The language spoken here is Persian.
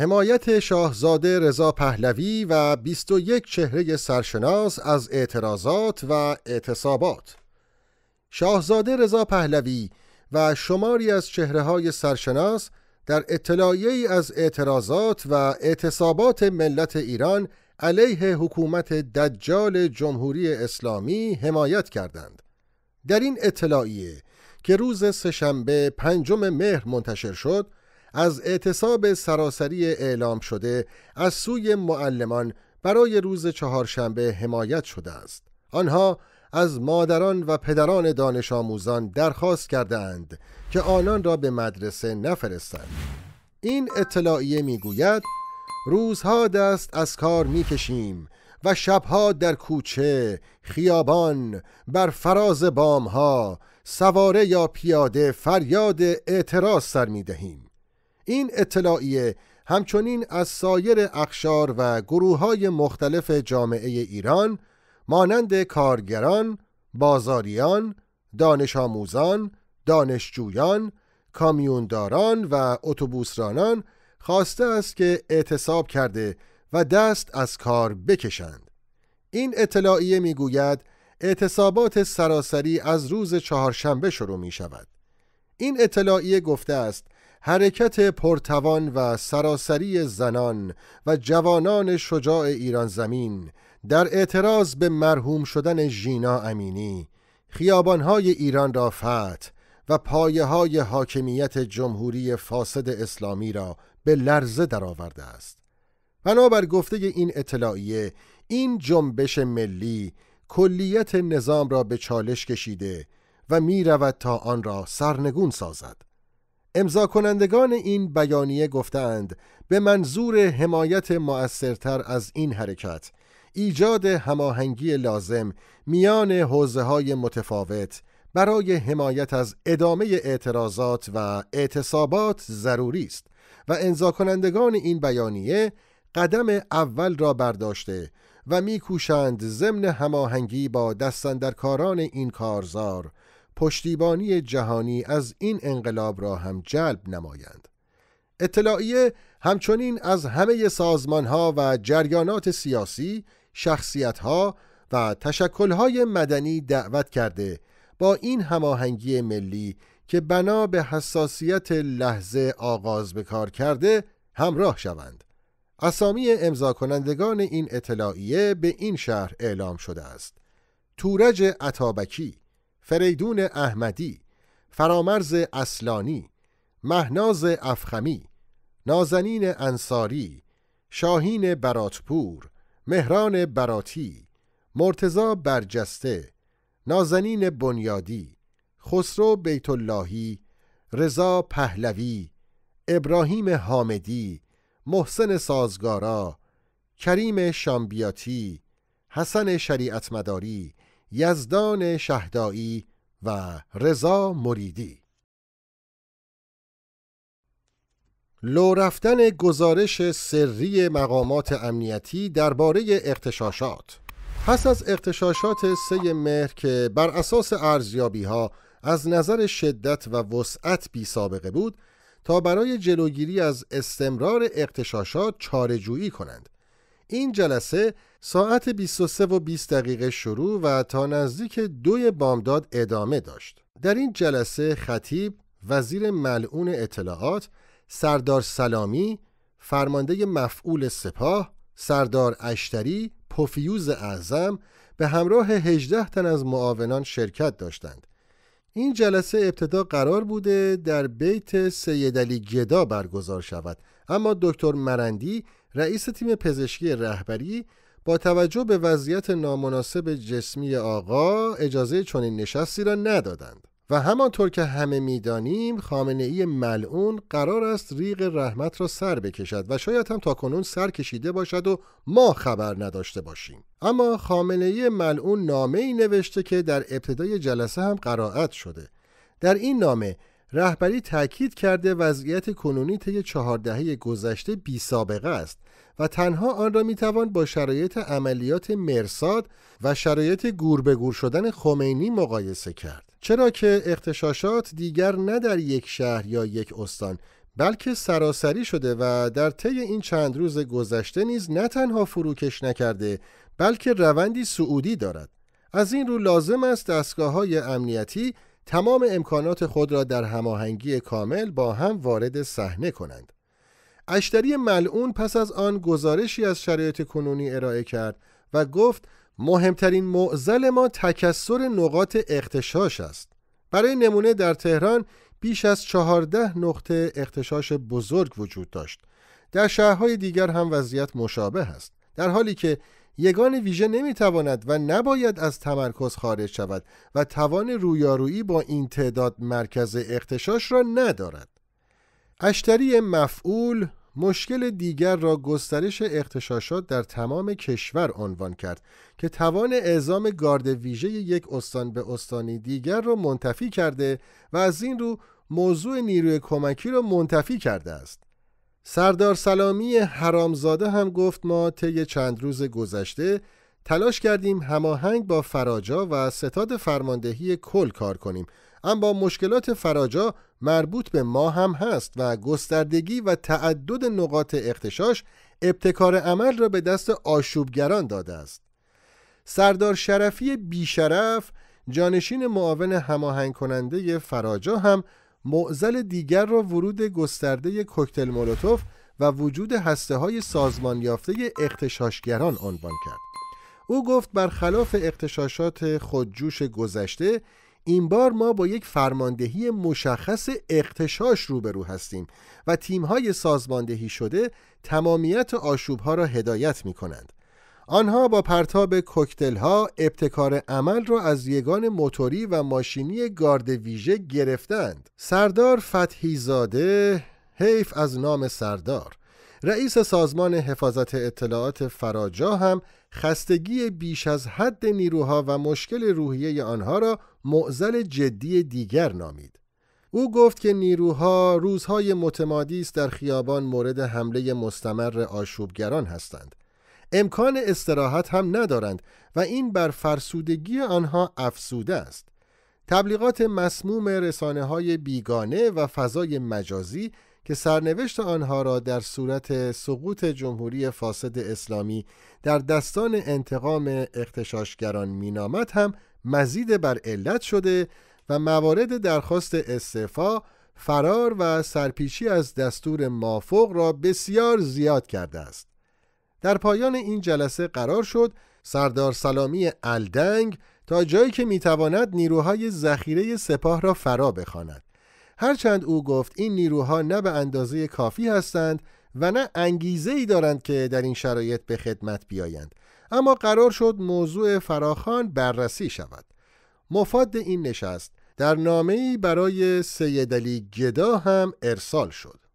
حمایت شاهزاده رضا پهلوی و 21 چهره سرشناس از اعتراضات و اعتصابات شاهزاده رضا پهلوی و شماری از چهره های سرشناس در اطلاعی از اعتراضات و اعتصابات ملت ایران علیه حکومت دجال جمهوری اسلامی حمایت کردند. در این اطلاعیه که روز سهشنبه پنجم مهر منتشر شد، از اعتصاب سراسری اعلام شده از سوی معلمان برای روز چهارشنبه حمایت شده است. آنها از مادران و پدران دانش آموزان درخواست کردهاند که آنان را به مدرسه نفرستند. این اطلاعیه میگوید روزها دست از کار میکشیم و شبها در کوچه، خیابان، بر فراز بامها، سواره یا پیاده فریاد اعتراض سر می دهیم. این اطلاعیه همچنین از سایر اخشار و گروه های مختلف جامعه ایران مانند کارگران، بازاریان، دانش آموزان، دانشجویان، کامیونداران و اتوبوسرانان خواسته است که اعتصاب کرده و دست از کار بکشند. این اطلاعیه میگوید اعتصابات سراسری از روز چهارشنبه شروع می شود. این اطلاعیه گفته است حرکت پرتوان و سراسری زنان و جوانان شجاع ایران زمین در اعتراض به مرحوم شدن ژینا امینی خیابانهای ایران را فتح و پایه های حاکمیت جمهوری فاسد اسلامی را به لرزه درآورده است. بنابر گفته این اطلاعیه این جنبش ملی کلیت نظام را به چالش کشیده و می رود تا آن را سرنگون سازد. امضا کنندگان این بیانیه گفتند به منظور حمایت مؤثرتر از این حرکت ایجاد هماهنگی لازم میان حوزه های متفاوت برای حمایت از ادامه اعتراضات و اعتصابات ضروری است و انزا این بیانیه قدم اول را برداشته و میکوشند ضمن هماهنگی با دستندرکاران این کارزار پشتیبانی جهانی از این انقلاب را هم جلب نمایند اطلاعیه همچنین از همه سازمانها و جریانات سیاسی، شخصیتها و های مدنی دعوت کرده با این هماهنگی ملی که بنا به حساسیت لحظه آغاز به کار کرده همراه شوند. اسامی امضا کنندگان این اطلاعیه به این شهر اعلام شده است. تورج عطابکی فریدون احمدی، فرامرز اصلانی، مهناز افخمی، نازنین انصاری، شاهین براتپور، مهران براتی، مرتزا برجسته، نازنین بنیادی، خسرو بیت اللهی، رضا پهلوی، ابراهیم حامدی، محسن سازگارا، کریم شامبیاتی، حسن مداری، یزدان شهدایی و رضا مریدی لو رفتن گزارش سری مقامات امنیتی درباره اختشاشات پس از اختشاشات سه مهر که بر اساس ارزیابی ها از نظر شدت و وسعت بی سابقه بود تا برای جلوگیری از استمرار اختشاشات چارجویی کنند این جلسه ساعت 23 و 20 دقیقه شروع و تا نزدیک دوی بامداد ادامه داشت. در این جلسه خطیب، وزیر ملعون اطلاعات، سردار سلامی، فرمانده مفعول سپاه، سردار اشتری، پوفیوز اعظم به همراه 18 تن از معاونان شرکت داشتند. این جلسه ابتدا قرار بوده در بیت علی گدا برگزار شود اما دکتر مرندی رئیس تیم پزشکی رهبری با توجه به وضعیت نامناسب جسمی آقا اجازه چنین نشستی را ندادند و همانطور که همه میدانیم خامنه ای ملعون قرار است ریغ رحمت را سر بکشد و شاید هم تا کنون سر کشیده باشد و ما خبر نداشته باشیم اما خامنه ای ملعون نامه ای نوشته که در ابتدای جلسه هم قرائت شده در این نامه رهبری تاکید کرده وضعیت کنونی طی چهار دهه گذشته بی سابقه است و تنها آن را می توان با شرایط عملیات مرساد و شرایط گور به گور شدن خمینی مقایسه کرد چرا که اختشاشات دیگر نه در یک شهر یا یک استان بلکه سراسری شده و در طی این چند روز گذشته نیز نه تنها فروکش نکرده بلکه روندی سعودی دارد از این رو لازم است دستگاه های امنیتی تمام امکانات خود را در هماهنگی کامل با هم وارد صحنه کنند. اشتری ملعون پس از آن گزارشی از شرایط کنونی ارائه کرد و گفت مهمترین معزل ما تکسر نقاط اختشاش است. برای نمونه در تهران بیش از چهارده نقطه اختشاش بزرگ وجود داشت. در شهرهای دیگر هم وضعیت مشابه است. در حالی که یگان ویژه نمیتواند و نباید از تمرکز خارج شود و توان رویارویی با این تعداد مرکز اختشاش را ندارد. اشتری مفعول مشکل دیگر را گسترش اختشاشات در تمام کشور عنوان کرد که توان اعزام گارد ویژه یک استان به استانی دیگر را منتفی کرده و از این رو موضوع نیروی کمکی را منتفی کرده است. سردار سلامی حرامزاده هم گفت ما طی چند روز گذشته تلاش کردیم هماهنگ با فراجا و ستاد فرماندهی کل کار کنیم اما مشکلات فراجا مربوط به ما هم هست و گستردگی و تعدد نقاط اختشاش ابتکار عمل را به دست آشوبگران داده است سردار شرفی بیشرف جانشین معاون هماهنگ کننده فراجا هم معزل دیگر را ورود گسترده کوکتل مولوتوف و وجود هسته های سازمان یافته اختشاشگران عنوان کرد. او گفت برخلاف اختشاشات خودجوش گذشته این بار ما با یک فرماندهی مشخص اختشاش روبرو هستیم و های سازماندهی شده تمامیت آشوبها را هدایت می کنند. آنها با پرتاب کوکتل ها ابتکار عمل را از یگان موتوری و ماشینی گارد ویژه گرفتند. سردار فتحی زاده حیف از نام سردار رئیس سازمان حفاظت اطلاعات فراجا هم خستگی بیش از حد نیروها و مشکل روحیه آنها را معزل جدی دیگر نامید. او گفت که نیروها روزهای متمادی است در خیابان مورد حمله مستمر آشوبگران هستند. امکان استراحت هم ندارند و این بر فرسودگی آنها افسوده است. تبلیغات مسموم رسانه های بیگانه و فضای مجازی که سرنوشت آنها را در صورت سقوط جمهوری فاسد اسلامی در دستان انتقام اختشاشگران مینامد هم مزید بر علت شده و موارد درخواست استعفا فرار و سرپیچی از دستور مافوق را بسیار زیاد کرده است. در پایان این جلسه قرار شد سردار سلامی الدنگ تا جایی که میتواند نیروهای ذخیره سپاه را فرا بخواند هرچند او گفت این نیروها نه به اندازه کافی هستند و نه انگیزه ای دارند که در این شرایط به خدمت بیایند اما قرار شد موضوع فراخان بررسی شود مفاد این نشست در نامه‌ای برای سیدلی گدا هم ارسال شد